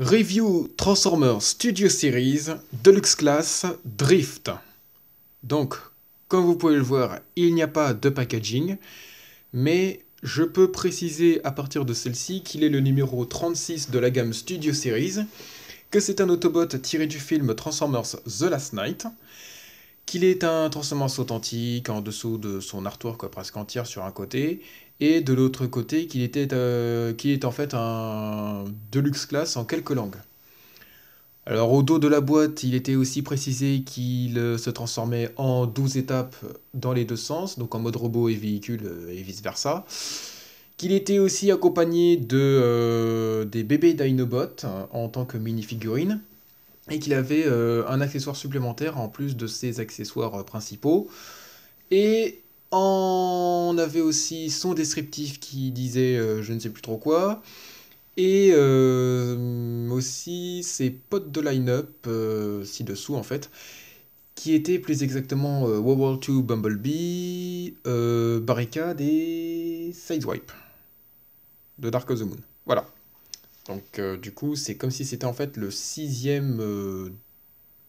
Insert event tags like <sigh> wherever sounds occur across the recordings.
Review Transformers Studio Series Deluxe Class Drift. Donc, comme vous pouvez le voir, il n'y a pas de packaging, mais je peux préciser à partir de celle-ci qu'il est le numéro 36 de la gamme Studio Series, que c'est un Autobot tiré du film Transformers The Last Night, qu'il est un Transformers authentique, en dessous de son artwork presque entière sur un côté, et de l'autre côté qu'il était euh, qui est en fait un deluxe class en quelques langues. Alors au dos de la boîte, il était aussi précisé qu'il euh, se transformait en 12 étapes dans les deux sens, donc en mode robot et véhicule euh, et vice-versa. Qu'il était aussi accompagné de, des bébés Dinobots hein, en tant que mini-figurine, et qu'il avait un accessoire supplémentaire en plus de ses accessoires principaux. Et on avait aussi son descriptif qui disait euh, je ne sais plus trop quoi. Et euh, aussi ses potes de line-up, euh, ci-dessous en fait, qui étaient plus exactement World War Bumblebee, Barricade et Sideswipe de Dark of the Moon. Voilà. Donc du coup, c'est comme si c'était en fait le sixième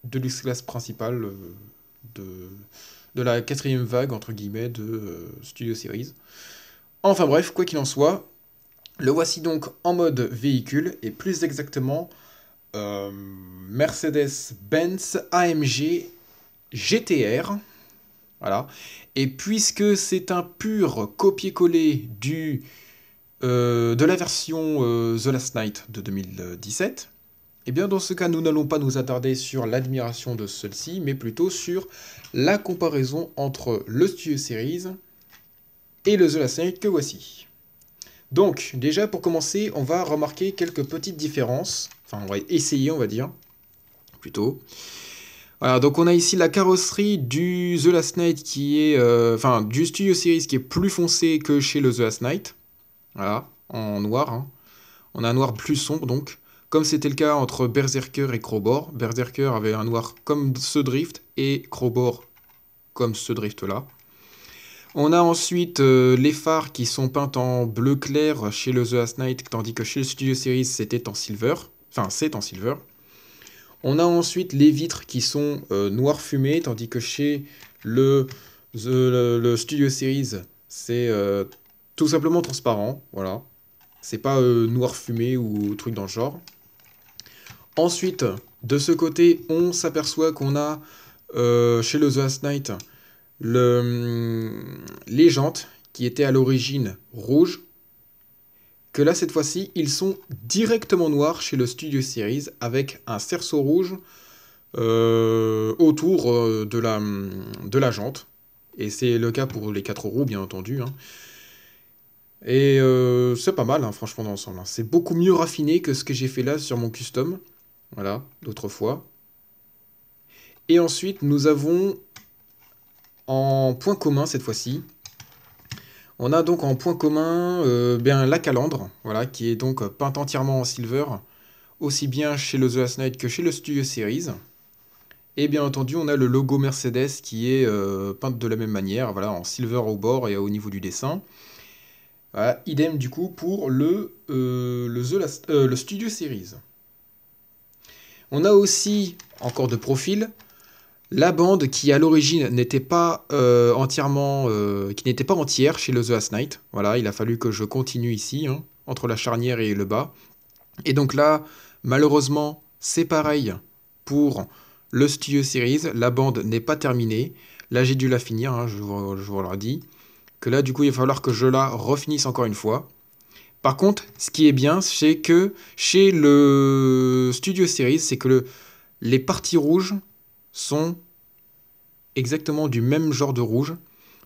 Deluxe Class principal de de la quatrième vague, entre guillemets, de euh, Studio Series. Enfin bref, quoi qu'il en soit, le voici donc en mode véhicule, et plus exactement, euh, Mercedes-Benz AMG GTR. Voilà. Et puisque c'est un pur copier-coller du, euh, de la version The Last Night de 2017, eh bien dans ce cas, nous n'allons pas nous attarder sur l'admiration de celle-ci, mais plutôt sur la comparaison entre le Studio Series et le The Last Knight que voici. Donc, déjà pour commencer, on va remarquer quelques petites différences, enfin on va essayer on va dire, plutôt. Voilà, donc on a ici la carrosserie du The Last Night qui est, euh, enfin du Studio Series qui est plus foncé que chez le The Last Knight, voilà, en noir. Hein. On a un noir plus sombre donc comme c'était le cas entre Berserker et Crowbor, Berserker avait un noir comme ce drift et Crowbor comme ce drift-là. On a ensuite euh, les phares qui sont peints en bleu clair chez le The Last Night, tandis que chez le Studio Series c'était en silver. Enfin, c'est en silver. On a ensuite les vitres qui sont euh, noir fumé, tandis que chez le, Studio Series c'est euh, tout simplement transparent. Voilà. C'est pas noir fumé ou truc dans le genre. Ensuite, de ce côté, on s'aperçoit qu'on a euh, chez le The Last Knight le, hum, les jantes qui étaient à l'origine rouges, que là cette fois-ci ils sont directement noirs chez le Studio Series avec un cerceau rouge euh, autour euh, de la, hum, de la jante. Et c'est le cas pour les 4 roues bien entendu. Hein. Et c'est pas mal hein, franchement dans l'ensemble. Hein. C'est beaucoup mieux raffiné que ce que j'ai fait là sur mon custom. Voilà, fois Et ensuite, nous avons en point commun cette fois-ci. On a donc en point commun euh, bien la calandre, voilà, qui est donc peinte entièrement en silver, aussi bien chez le The Last Knight que chez le Studio Series. Et bien entendu, on a le logo Mercedes qui est euh, peinte peint de la même manière, voilà, en silver au bord et au niveau du dessin. idem du coup pour le, euh, le Studio Series. On a aussi, encore de profil, la bande qui à l'origine n'était pas euh, entièrement, euh, qui n'était pas entière chez le The Last Knight. Voilà, il a fallu que je continue ici, hein, entre la charnière et le bas. Et donc là, malheureusement, c'est pareil pour le Studio Series. La bande n'est pas terminée. Là, j'ai dû la finir, hein, je, vous, je vous l'ai dit. Que là, du coup, il va falloir que je la refinisse encore une fois. Par contre, ce qui est bien, c'est que chez le Studio Series, c'est que les parties rouges sont exactement du même genre de rouge,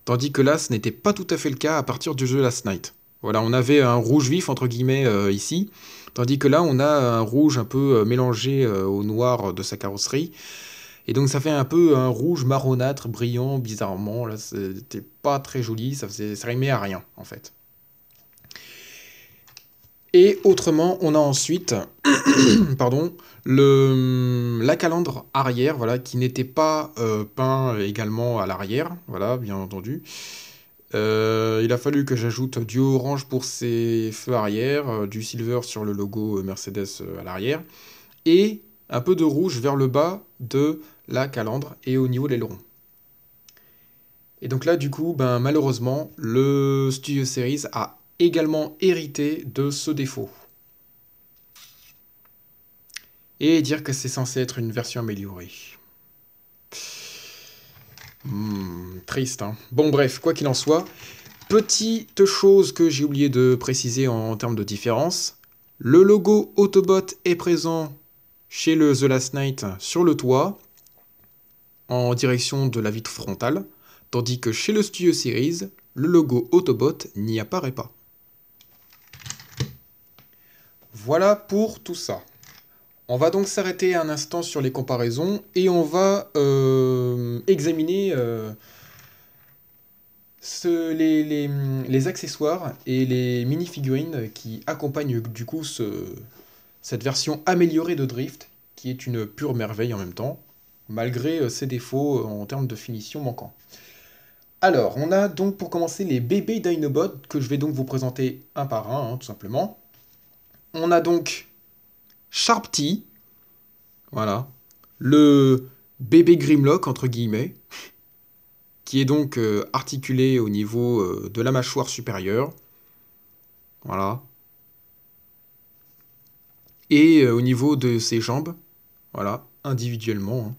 tandis que là, ce n'était pas tout à fait le cas à partir du jeu Last Night. Voilà, on avait un rouge vif, entre guillemets, euh, ici, tandis que là, on a un rouge un peu euh, mélangé euh, au noir de sa carrosserie. Et donc ça fait un peu un rouge marronâtre, brillant, bizarrement. Là, c'était pas très joli, ça, ne ça à rien, en fait. Et autrement, on a ensuite <clears throat> pardon, le, hum, la calandre arrière, voilà, qui n'était pas euh, peint également à l'arrière, voilà, bien entendu. Euh, il a fallu que j'ajoute du orange pour ses feux arrière, euh, du silver sur le logo Mercedes à l'arrière, et un peu de rouge vers le bas de la calandre et au niveau de l'aileron. Et donc là, du coup, ben, malheureusement, le Studio Series a également hérité de ce défaut. Et dire que c'est censé être une version améliorée. Hmm, triste, hein. Bon, bref, quoi qu'il en soit, petite chose que j'ai oublié de préciser en, termes de différence. Le logo Autobot est présent chez le The Last Knight sur le toit, en direction de la vitre frontale, tandis que chez le Studio Series, le logo Autobot n'y apparaît pas. Voilà pour tout ça. On va donc s'arrêter un instant sur les comparaisons et on va euh, examiner euh, les, accessoires et les mini-figurines qui accompagnent du coup cette version améliorée de Drift, qui est une pure merveille en même temps, malgré euh, ses défauts en termes de finition manquants. Alors, on a donc pour commencer les bébés Dinobots, que je vais donc vous présenter un par un, hein, tout simplement on a donc Sharp voilà, le bébé Grimlock, entre guillemets, qui est donc euh, articulé au niveau euh, de la mâchoire supérieure. Voilà. Et euh, au niveau de ses jambes, voilà, individuellement. Hein.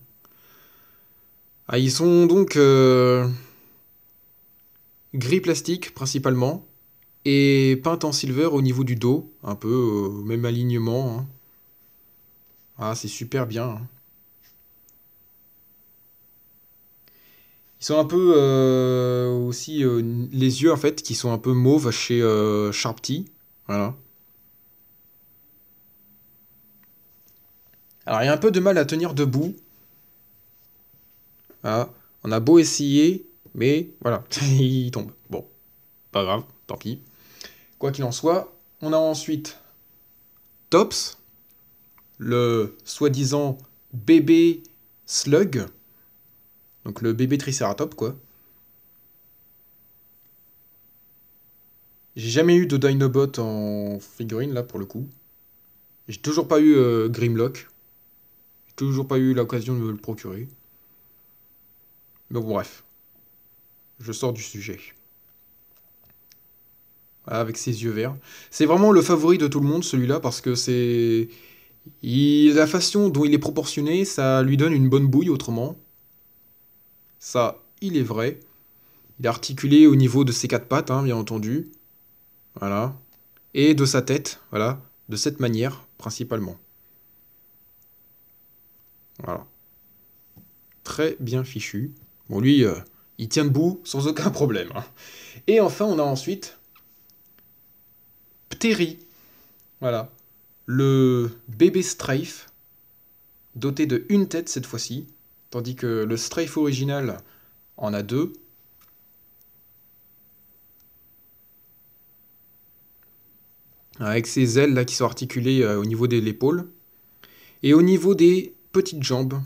Ah, ils sont donc gris plastique principalement, et peinte en silver au niveau du dos, un peu euh, même alignement. Hein. Ah, c'est super bien. Hein. Ils sont un peu euh, aussi euh, les yeux en fait qui sont un peu mauves chez Sharpty. Voilà. Alors il y a un peu de mal à tenir debout. Ah, on a beau essayer, mais voilà, <laughs> il tombe. Bon, pas grave, tant pis. Quoi qu'il en soit, on a ensuite Tops, le soi-disant bébé slug, donc le bébé triceratops quoi. J'ai jamais eu de Dinobot en figurine là pour le coup. J'ai toujours pas eu euh, Grimlock. J'ai toujours pas eu l'occasion de me le procurer. Mais bon bref. Je sors du sujet avec ses yeux verts. C'est vraiment le favori de tout le monde, celui-là, parce que c'est. La façon dont il est proportionné, ça lui donne une bonne bouille, autrement. Ça, il est vrai. Il est articulé au niveau de ses quatre pattes, hein, bien entendu. Voilà. Et de sa tête, voilà. De cette manière, principalement. Voilà. Très bien fichu. Bon, lui, euh, il tient debout sans aucun problème. Hein. Et enfin, on a ensuite Terry, Voilà. Le bébé Strife, doté de une tête cette fois-ci, tandis que le Strife original en a deux. Avec ses ailes là qui sont articulées euh, au niveau de l'épaule. Et au niveau des petites jambes.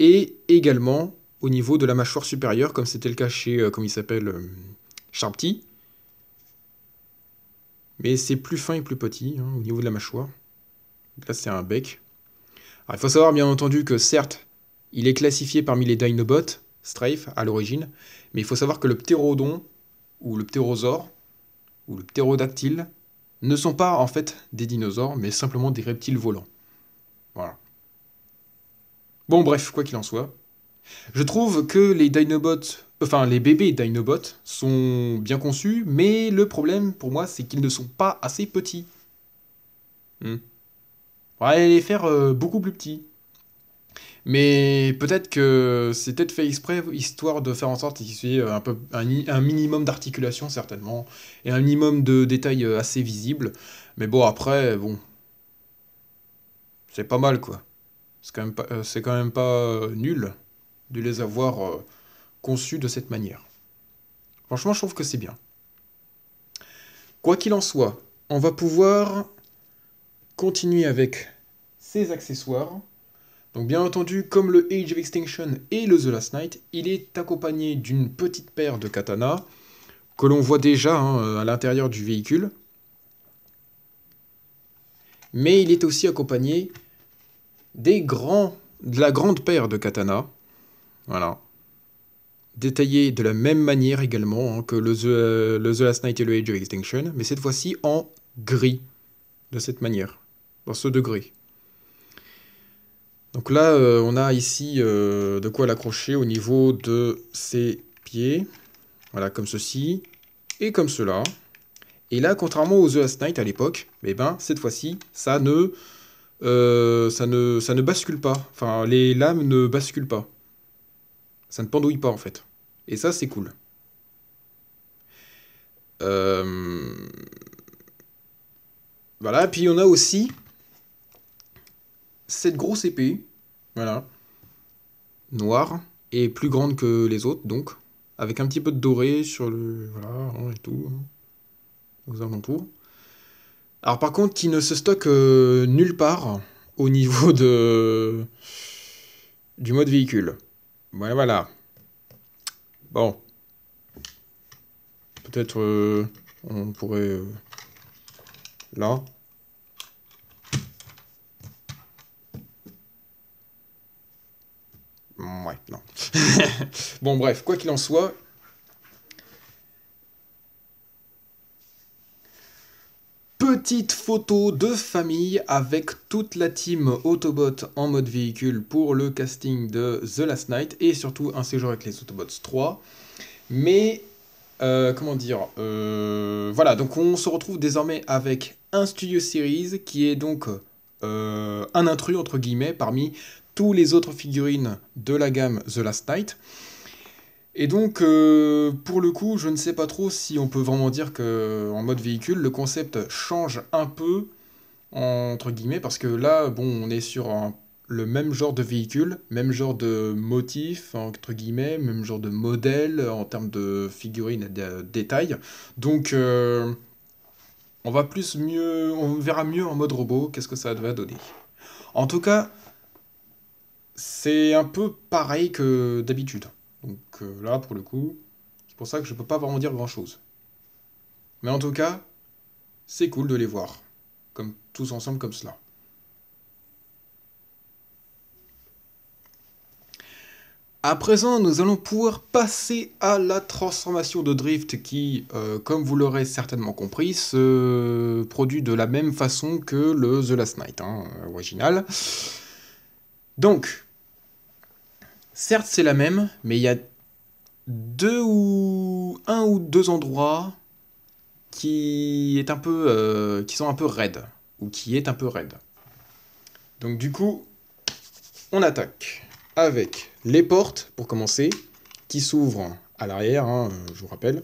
Et également au niveau de la mâchoire supérieure, comme c'était le cas chez, euh, comme il s'appelle, euh, mais c'est plus fin et plus petit hein, au niveau de la mâchoire. là, c'est un bec. il faut savoir, bien entendu, que certes, il est classifié parmi les Dinobots, Strafe, à l'origine, mais il faut savoir que le ptérodon, ou le ptérosaure, ou le ptérodactyle, ne sont pas en fait des dinosaures, mais simplement des reptiles volants. Voilà. Bon, bref, quoi qu'il en soit. Je trouve que les Dinobots Enfin, les bébés Dinobots sont bien conçus, mais le problème pour moi, c'est qu'ils ne sont pas assez petits. Hmm. On va les faire euh, beaucoup plus petits. Mais peut-être que c'est peut-être fait exprès, histoire de faire en sorte qu'il y ait un, peu, un, minimum d'articulation, certainement, et un minimum de détails euh, assez visibles. Mais bon, après, bon. C'est pas mal, quoi. C'est quand même pas, euh, quand même pas nul de les avoir conçu de cette manière. Franchement, je trouve que c'est bien. Quoi qu'il en soit, on va pouvoir continuer avec ces accessoires. Donc bien entendu, comme le Age of Extinction et le The Last Night, il est accompagné d'une petite paire de katanas que l'on voit déjà hein, à l'intérieur du véhicule. Mais il est aussi accompagné des grands, de la grande paire de katanas. Voilà détaillé de la même manière également hein, que le The, euh, Last Knight et le Age of Extinction, mais cette fois-ci en gris, de cette manière, dans ce degré. Donc là, euh, on a ici euh, de quoi l'accrocher au niveau de ses pieds, voilà, comme ceci, et comme cela. Et là, contrairement au The Last Knight à l'époque, eh ben, cette fois-ci, ça ne, ça, ne, ça ne bascule pas, enfin, les lames ne basculent pas. Ça ne pendouille pas en fait. Et ça, c'est cool. Euh, voilà, puis on a aussi cette grosse épée, voilà, noire et plus grande que les autres, donc avec un petit peu de doré sur le voilà et tout hein, aux alentours. Alors par contre, qui ne se stocke euh, nulle part au niveau de du mode véhicule. Voilà, voilà. Bon. Peut-être euh, on pourrait... Euh, là. Ouais, non. <laughs> bon, bref, quoi qu'il en soit, petite photo de famille avec toute la team Autobot en mode véhicule pour le casting de The Last Night et surtout un séjour avec les Autobots 3. Mais euh, comment dire euh, Voilà, donc on se retrouve désormais avec un Studio Series qui est donc euh, un intrus entre guillemets parmi tous les autres figurines de la gamme The Last Night. Et donc, euh, pour le coup, je ne sais pas trop si on peut vraiment dire que en mode véhicule, le concept change un peu, entre guillemets, parce que là, bon, on est sur le même genre de véhicule, même genre de motif, entre guillemets, même genre de modèle en termes de figurines et de détails. Donc, euh, on va plus mieux, on verra mieux en mode robot qu'est-ce que ça va donner. En tout cas, c'est un peu pareil que d'habitude. Donc euh, là, pour le coup, c'est pour ça que je ne peux pas vraiment dire grand-chose. Mais en tout cas, c'est cool de les voir, comme tous ensemble comme cela. À présent, nous allons pouvoir passer à la transformation de Drift qui, euh, comme vous l'aurez certainement compris, se produit de la même façon que le The Last Night hein, euh, original. Donc, Certes, c'est la même, mais il y a deux ou un ou deux endroits qui est un peu euh, qui sont un peu raides ou qui est un peu raide. Donc du coup, on attaque avec les portes pour commencer qui s'ouvrent à l'arrière, hein, euh, je vous rappelle,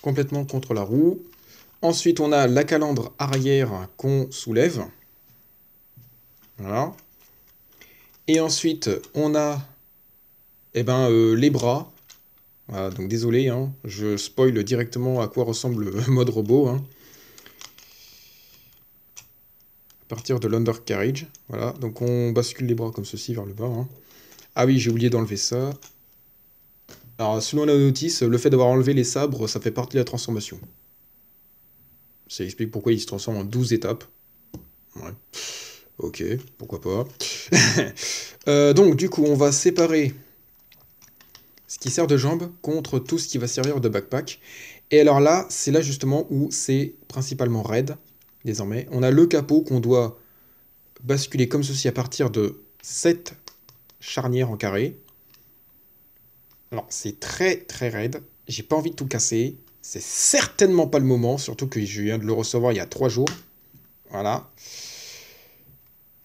complètement contre la roue. Ensuite, on a la calandre arrière qu'on soulève. Voilà. Et ensuite, on a eh ben, euh, les bras. donc désolé, hein, je spoil directement à quoi ressemble le <laughs> mode robot. Hein. À partir de l'undercarriage. Voilà, donc on bascule les bras comme ceci vers le bas. Hein. Ah oui, j'ai oublié d'enlever ça. Alors, selon la notice, le fait d'avoir enlevé les sabres, ça fait partie de la transformation. Ça explique pourquoi il se transforme en 12 étapes. Ok, pourquoi pas. <laughs> Euh, donc, du coup, on va séparer ce qui sert de jambe contre tout ce qui va servir de backpack. Et alors là, c'est là justement où c'est principalement raid, désormais. On a le capot qu'on doit basculer comme ceci à partir de cette charnière en carré. Alors, c'est très très raide. J'ai pas envie de tout casser. C'est certainement pas le moment, surtout que je viens de le recevoir il y a trois jours. Voilà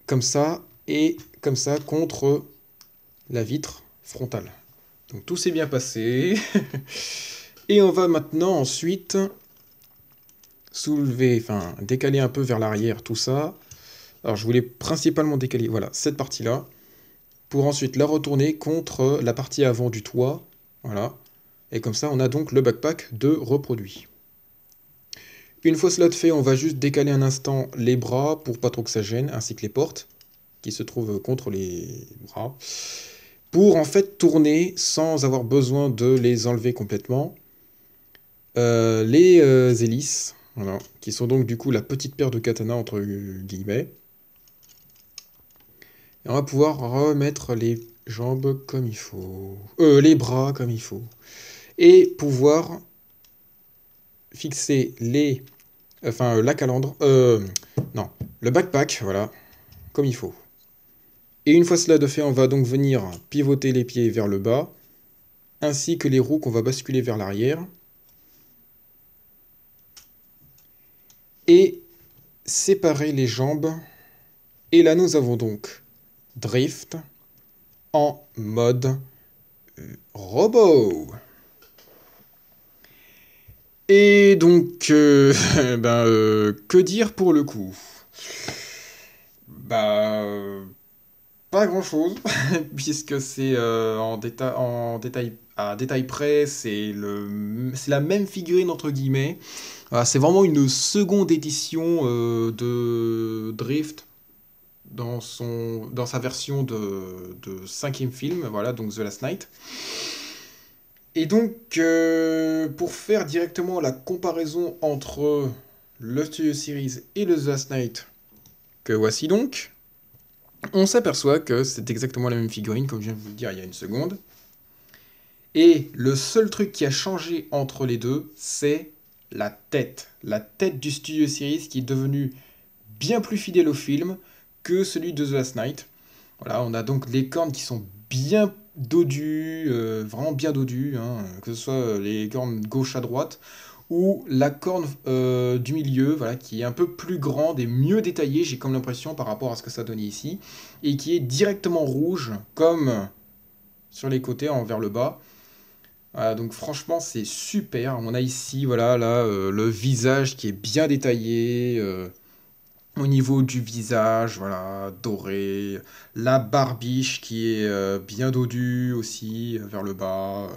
comme ça, et comme ça contre la vitre frontale. Donc tout s'est bien passé. <laughs> et on va maintenant ensuite soulever, enfin décaler un peu vers l'arrière tout ça. Alors je voulais principalement décaler, voilà, cette partie-là, pour ensuite la retourner contre la partie avant du toit. Voilà. Et comme ça, on a donc le backpack de reproduit. Une fois cela fait, on va juste décaler un instant les bras pour pas trop que ça gêne, ainsi que les portes qui se trouvent contre les bras, pour en fait tourner sans avoir besoin de les enlever complètement. Euh, les euh, hélices, qui sont donc du coup la petite paire de katana entre guillemets. Et on va pouvoir remettre les jambes comme il faut, euh, les bras comme il faut, et pouvoir fixer les Enfin, la calandre. Euh, non, le backpack, voilà, comme il faut. Et une fois cela de fait, on va donc venir pivoter les pieds vers le bas, ainsi que les roues qu'on va basculer vers l'arrière. Et séparer les jambes. Et là, nous avons donc drift en mode euh, robot. Et donc, euh, <laughs> ben, euh, que dire pour le coup Bah, euh, pas grand chose, <laughs> puisque c'est en, en détail à détail près, c'est la même figurine entre guillemets. c'est vraiment une seconde édition de Drift dans, son, dans sa version de, de cinquième film, voilà, donc The Last Night. Et donc, euh, pour faire directement la comparaison entre le Studio Series et le The Last Night, que voici donc, on s'aperçoit que c'est exactement la même figurine, comme je viens de vous le dire il y a une seconde. Et le seul truc qui a changé entre les deux, c'est la tête. La tête du Studio Series qui est devenue bien plus fidèle au film que celui de The Last Night. Voilà, on a donc les cornes qui sont bien plus... Dodu, euh, vraiment bien dodu, hein, que ce soit euh, les cornes gauche à droite, ou la corne euh, du milieu, voilà, qui est un peu plus grande et mieux détaillée, j'ai comme l'impression par rapport à ce que ça donnait ici, et qui est directement rouge, comme sur les côtés envers le bas. donc franchement c'est super, on a ici voilà là le visage qui est bien détaillé, au niveau du visage, voilà, doré, la barbiche qui est euh, bien dodue aussi, euh, vers le bas,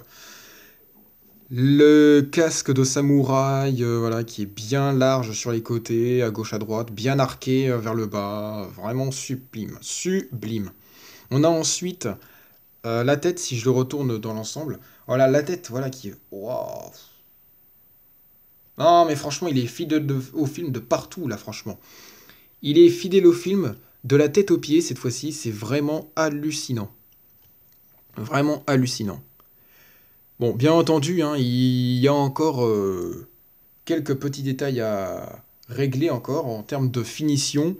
le casque de samouraï, euh, voilà, qui est bien large sur les côtés, à gauche à droite, bien arqué vers le bas, vraiment sublime, sublime. On a ensuite la tête, si je le retourne dans l'ensemble, voilà, oh la tête, voilà, qui est... Waouh Non, mais franchement, il est fidèle au film de partout, là, franchement. Il est fidèle au film, de la tête aux pieds cette fois-ci, c'est vraiment hallucinant. Vraiment hallucinant. Bon, bien entendu, hein, il y a encore euh, quelques petits détails à régler encore en termes de finition.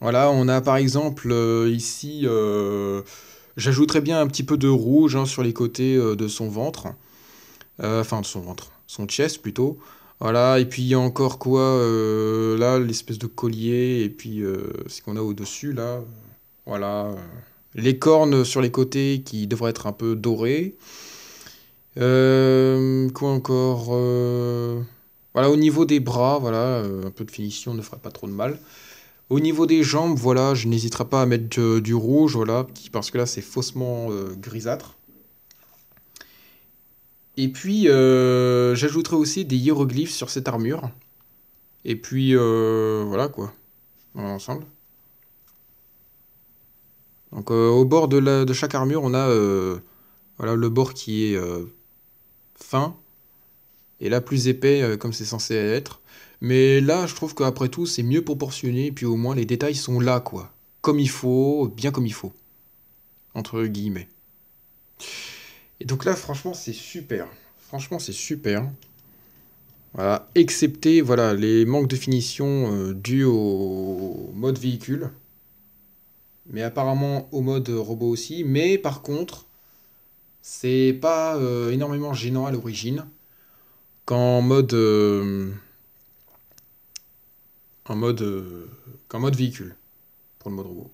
Voilà, on a par exemple euh, ici, euh, j'ajouterais bien un petit peu de rouge hein, sur les côtés de son ventre. enfin, de son ventre, son chest plutôt. Voilà, et puis il y a encore quoi euh, Là, l'espèce de collier, et puis euh, ce qu'on a au-dessus, là. Voilà. Euh, les cornes sur les côtés qui devraient être un peu dorées. quoi encore Voilà, au niveau des bras, voilà, un peu de finition ne fera pas trop de mal. Au niveau des jambes, voilà, je n'hésiterai pas à mettre du, rouge, voilà, parce que là c'est faussement grisâtre. Et puis, euh, j'ajouterai aussi des hiéroglyphes sur cette armure. Et puis, euh, voilà quoi. ensemble. Donc, euh, au bord de, chaque armure, on a voilà, le bord qui est fin. Et là, plus épais, comme c'est censé être. Mais là, je trouve qu'après tout, c'est mieux proportionné. Et puis, au moins, les détails sont là quoi. Comme il faut, bien comme il faut. Entre guillemets. Et donc là, franchement, c'est super. Franchement, c'est super. Voilà, excepté voilà, les manques de finition euh, dus au mode véhicule. Mais apparemment au mode robot aussi. Mais par contre, c'est pas euh, énormément gênant à l'origine. Qu'en mode. Euh, en qu'en mode véhicule. Pour le mode robot.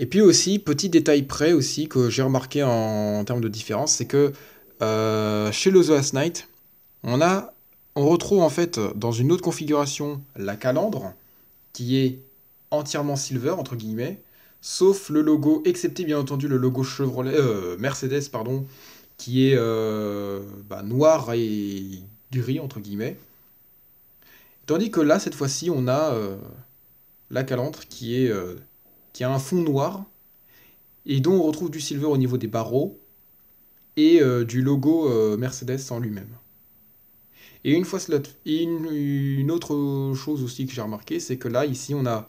Et puis aussi, petit détail près aussi que j'ai remarqué en, termes de différence, c'est que euh, chez le The Night, on, a, on retrouve en fait dans une autre configuration la calandre, qui est entièrement silver, entre guillemets, sauf le logo, excepté bien entendu le logo Chevrolet, euh, Mercedes, pardon, qui est euh, bah, noir et gris, entre guillemets. Tandis que là, cette fois-ci, on a la calandre qui est qui a un fond noir et dont on retrouve du silver au niveau des barreaux et euh, du logo euh, Mercedes en lui-même. Et une fois cela, une, une autre chose aussi que j'ai remarqué, c'est que là ici on a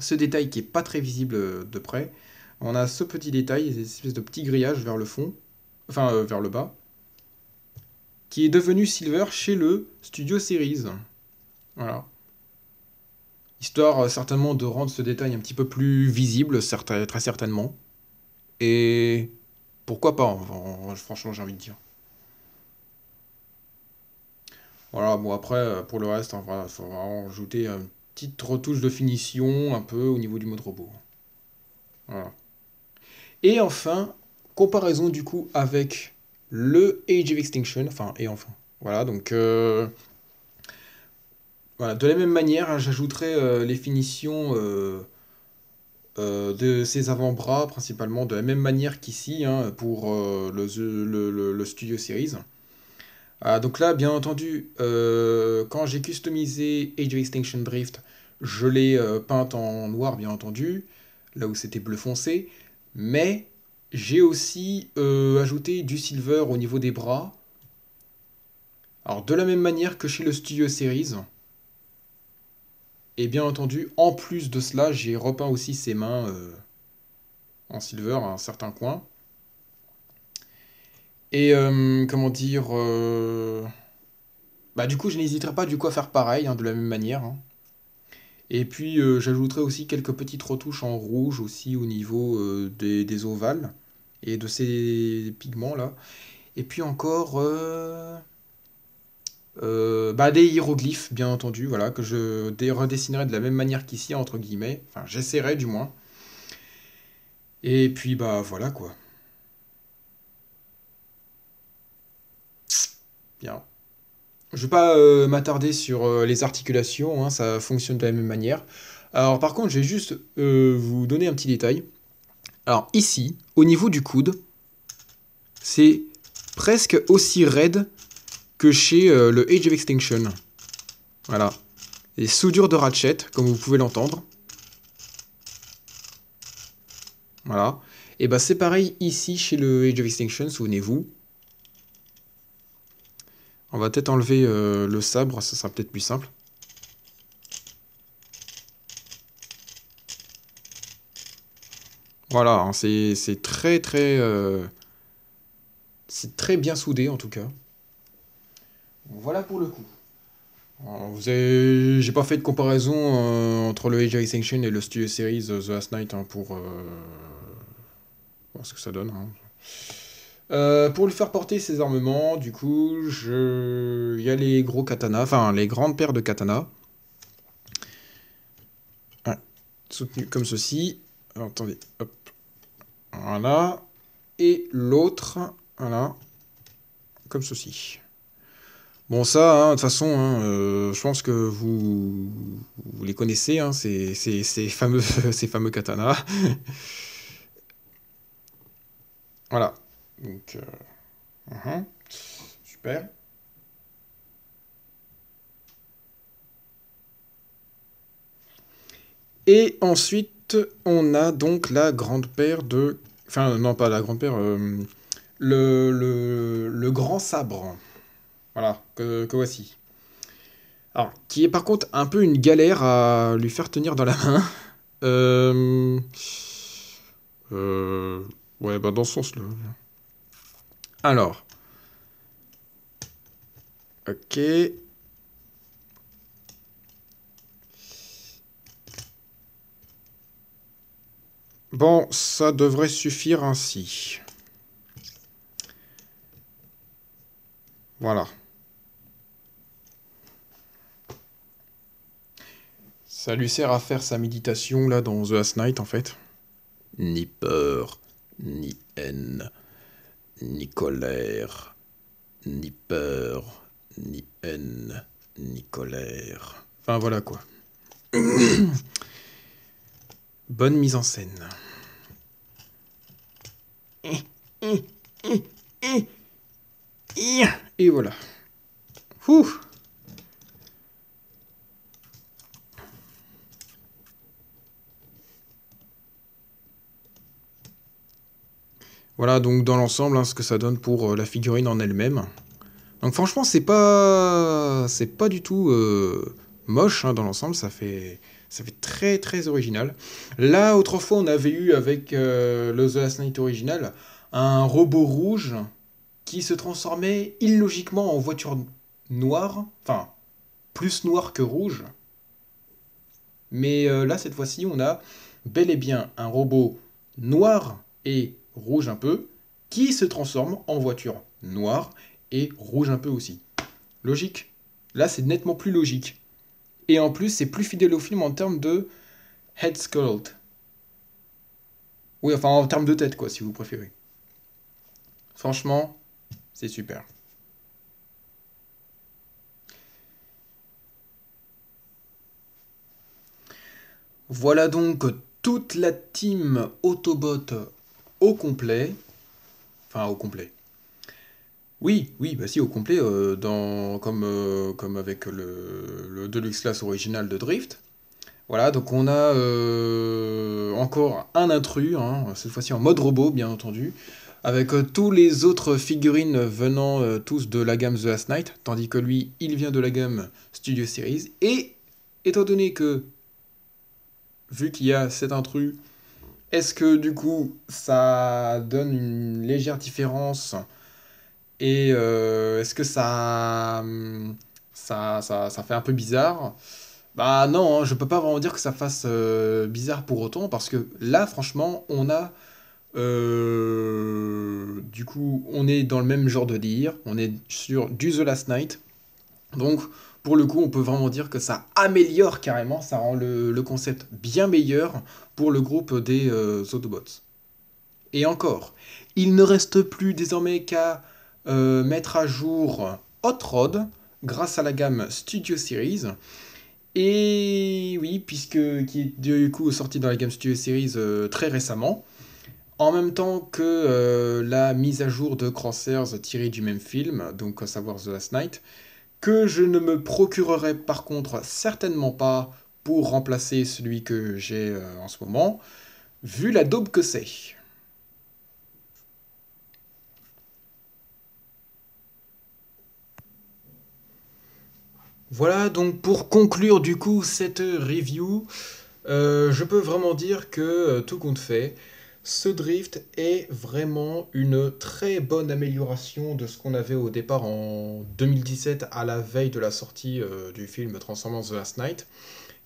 ce détail qui est pas très visible euh, de près. On a ce petit détail, cette espèce de petit grillage vers le fond, enfin vers le bas, qui est devenu silver chez le Studio Series. Voilà histoire euh, certainement de rendre ce détail un petit peu plus visible, certain, très certainement. Et pourquoi pas, franchement j'ai envie de dire. Voilà, bon après, euh, pour le reste, il hein, faut vraiment ajouter euh, une petite retouche de finition un peu au niveau du mode robot. Voilà. Et enfin, comparaison du coup avec le Age of Extinction, enfin, et enfin. Voilà, donc voilà, de la même manière, hein, j'ajouterai euh, les finitions euh, euh, de ces avant-bras, principalement de la même manière qu'ici hein, pour le, Studio Series. Ah, donc là, bien entendu, quand j'ai customisé Age of Extinction Drift, je l'ai peint en noir, bien entendu, là où c'était bleu foncé, mais j'ai aussi ajouté du silver au niveau des bras. Alors de la même manière que chez le Studio Series, et bien entendu, en plus de cela, j'ai repeint aussi ses mains euh, en silver à un certain coin. Et euh, comment dire euh, Bah du coup, je n'hésiterai pas du coup à faire pareil, hein, de la même manière. Hein. Et puis, j'ajouterai aussi quelques petites retouches en rouge aussi au niveau des, ovales et de ces pigments là. Et puis encore euh, bah, des hiéroglyphes, bien entendu, voilà, que je redessinerai de la même manière qu'ici, entre guillemets. Enfin, j'essaierai du moins. Et puis, bah voilà quoi. Bien. Je vais pas euh, m'attarder sur euh, les articulations, hein, ça fonctionne de la même manière. Alors, par contre, je vais juste vous donner un petit détail. Alors, ici, au niveau du coude, c'est presque aussi raide que chez euh, le Age of Extinction. Voilà. Les soudures de Ratchet, comme vous pouvez l'entendre. Voilà. Et bah c'est pareil ici chez le Age of Extinction, souvenez-vous. On va peut-être enlever euh, le sabre, ça sera peut-être plus simple. Voilà, hein, c'est très très... Euh, c'est très bien soudé en tout cas. Voilà pour le coup. Euh, vous avez... J'ai pas fait de comparaison euh, entre le AJ Sanction et le Studio Series euh, The Last Night hein, pour voir ce que ça donne. Hein. pour lui faire porter ses armements, du coup, il y a les gros katanas, enfin les grandes paires de katanas. Soutenu comme ceci. attendez, hop. Voilà. Et l'autre, voilà, comme ceci. Bon, ça, hein, de toute façon, hein, euh, je pense que vous, vous les connaissez, hein, ces, fameux, <laughs> ces fameux katanas. <laughs> voilà. Donc, euh, uh-huh. super. Et ensuite, on a donc la grande paire de. Enfin, non, pas la grand paire, euh, le, le, le grand sabre. Voilà, que, voici. Alors, qui est par contre un peu une galère à lui faire tenir dans la main. <laughs> Euh, euh... Ouais, bah dans ce sens-là. Alors. Ok. Bon, ça devrait suffire ainsi. Voilà. Ça lui sert à faire sa méditation là dans The Last Night en fait. Ni peur, ni haine, ni colère, ni peur, ni haine, ni colère. Enfin voilà quoi. <coughs> Bonne mise en scène. Et voilà. Ouh Voilà donc dans l'ensemble hein, ce que ça donne pour euh, la figurine en elle-même. Donc franchement c'est pas c'est pas du tout euh, moche hein, dans l'ensemble, ça fait ça fait très très original. Là autrefois on avait eu avec euh, le The Last Night original un robot rouge qui se transformait illogiquement en voiture noire, enfin plus noire que rouge. Mais là cette fois-ci on a bel et bien un robot noir et rouge un peu, qui se transforme en voiture noire et rouge un peu aussi. Logique. Là, c'est nettement plus logique. Et en plus, c'est plus fidèle au film en termes de head sculpt. Oui, enfin en termes de tête, quoi, si vous préférez. Franchement, c'est super. Voilà donc toute la team Autobot au complet. Enfin, au complet. Oui, oui, bah si, au complet, euh, dans, comme, euh, comme avec le, Deluxe Class original de Drift. Voilà, donc on a euh, encore un intrus, hein, cette fois-ci en mode robot, bien entendu, avec tous les autres figurines venant tous de la gamme The Last Night, tandis que lui, il vient de la gamme Studio Series. Et étant donné que, vu qu'il y a cet intrus est-ce que du coup ça donne une légère différence et euh, est-ce que hum, ça ça, ça, fait un peu bizarre Bah non, je hein, je peux pas vraiment dire que ça fasse euh, bizarre pour autant parce que là franchement on a euh, du coup on est dans le même genre de lire, on est sur du The Last Night donc pour le coup, on peut vraiment dire que ça améliore carrément, ça rend le, concept bien meilleur pour le groupe des euh, Autobots. Et encore, il ne reste plus désormais qu'à euh, mettre à jour Hot Rod grâce à la gamme Studio Series. Et oui, puisque qui est du coup sorti dans la gamme Studio Series euh, très récemment, en même temps que la mise à jour de Crossers tirée du même film, donc à savoir The Last Night, que je ne me procurerai par contre certainement pas pour remplacer celui que j'ai euh, en ce moment, vu la daube que c'est. Voilà donc pour conclure du coup cette review, euh, je peux vraiment dire que euh, tout compte fait, ce drift est vraiment une très bonne amélioration de ce qu'on avait au départ en 2017 à la veille de la sortie euh, du film Transformers The Last Night.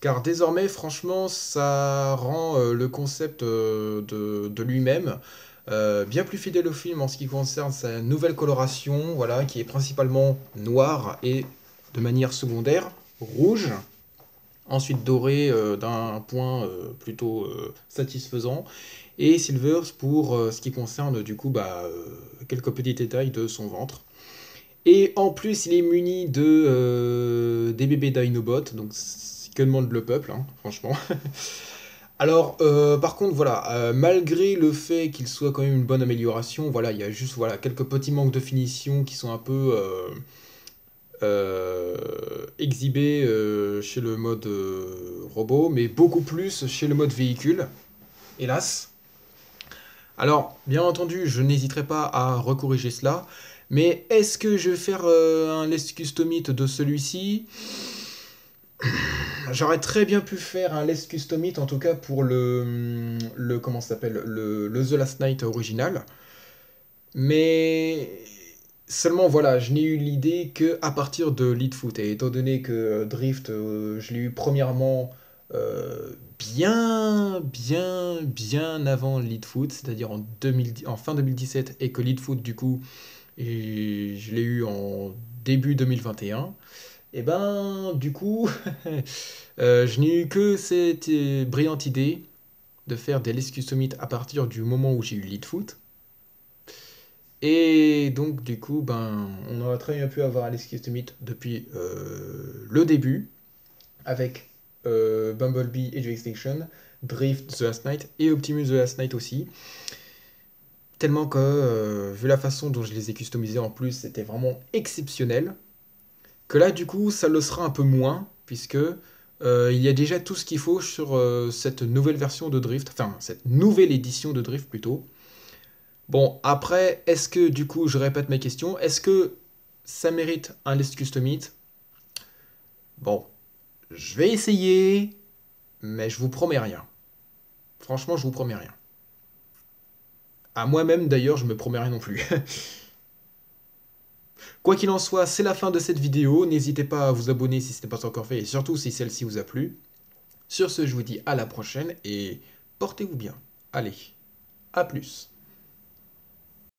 Car désormais, franchement, ça rend euh, le concept euh, de, de lui-même bien plus fidèle au film en ce qui concerne sa nouvelle coloration, voilà, qui est principalement noire et de manière secondaire rouge ensuite doré euh, d'un point euh, plutôt euh, satisfaisant, et Silvers pour ce qui concerne du coup bah, quelques petits détails de son ventre. Et en plus, il est muni de des bébés Dinobots, donc que demande le peuple, hein, franchement. <laughs> Alors, par contre, voilà, malgré le fait qu'il soit quand même une bonne amélioration, voilà, il y a juste voilà quelques petits manques de finition qui sont un peu euh, exhibé euh, chez le mode euh, robot, mais beaucoup plus chez le mode véhicule, hélas. Alors, bien entendu, je n'hésiterai pas à recorriger cela, mais est-ce que je vais faire un les Customit de celui-ci <clears throat> J'aurais très bien pu faire un les Customit, en tout cas pour le, le comment s'appelle le, le The Last Night original, mais Seulement voilà, je n'ai eu l'idée que à partir de Lead Foot. Et étant donné que Drift, euh, je l'ai eu premièrement euh, bien, bien, bien avant LeadFoot, Foot, c'est-à-dire en, en fin 2017, et que Lead Foot, du coup, je l'ai eu en début 2021. Et eh ben, du coup, <laughs> euh, je n'ai eu que cette brillante idée de faire des Let's Summit à partir du moment où j'ai eu LeadFoot. Foot. Et donc, du coup, ben, on aurait très bien pu avoir Alice Kiss depuis euh, le début, avec euh, Bumblebee et Extinction, Drift The Last Night et Optimus The Last Night aussi. Tellement que, euh, vu la façon dont je les ai customisés en plus, c'était vraiment exceptionnel. Que là, du coup, ça le sera un peu moins, puisque il y a déjà tout ce qu'il faut sur cette nouvelle version de Drift, enfin, cette nouvelle édition de Drift plutôt. Bon, après, est-ce que, du coup, je répète mes questions, est-ce que ça mérite un list customite Bon, je vais essayer, mais je vous promets rien. Franchement, je vous promets rien. À moi-même, d'ailleurs, je me promets rien non plus. <laughs> Quoi qu'il en soit, c'est la fin de cette vidéo. N'hésitez pas à vous abonner si ce n'est pas encore fait, et surtout si celle-ci vous a plu. Sur ce, je vous dis à la prochaine, et portez-vous bien. Allez, à plus.